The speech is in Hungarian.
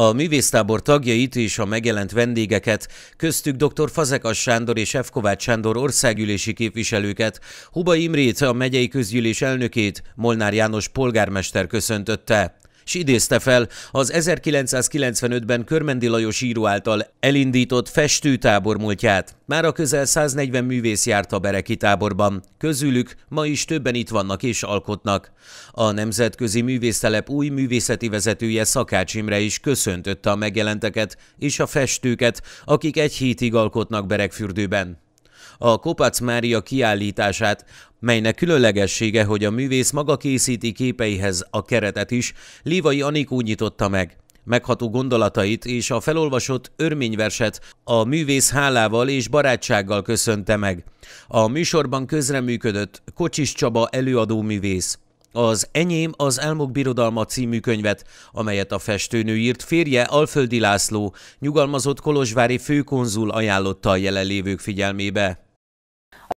A művésztábor tagjait és a megjelent vendégeket, köztük dr. Fazekas Sándor és F. Kovács Sándor országgyűlési képviselőket, Huba Imrét, a megyei közgyűlés elnökét, Molnár János polgármester köszöntötte s idézte fel az 1995-ben Körmendi Lajos író által elindított festőtábor múltját. Már a közel 140 művész járt a Bereki táborban, közülük ma is többen itt vannak és alkotnak. A Nemzetközi Művésztelep új művészeti vezetője Szakács Imre is köszöntötte a megjelenteket és a festőket, akik egy hétig alkotnak Berekfürdőben a Kopac Mária kiállítását, melynek különlegessége, hogy a művész maga készíti képeihez a keretet is, Lévai Anikó nyitotta meg megható gondolatait és a felolvasott örményverset a művész hálával és barátsággal köszönte meg. A műsorban közreműködött Kocsis Csaba előadó művész az Enyém az Elmok Birodalma című könyvet, amelyet a festőnő írt férje Alföldi László, nyugalmazott Kolozsvári főkonzul ajánlotta a jelenlévők figyelmébe.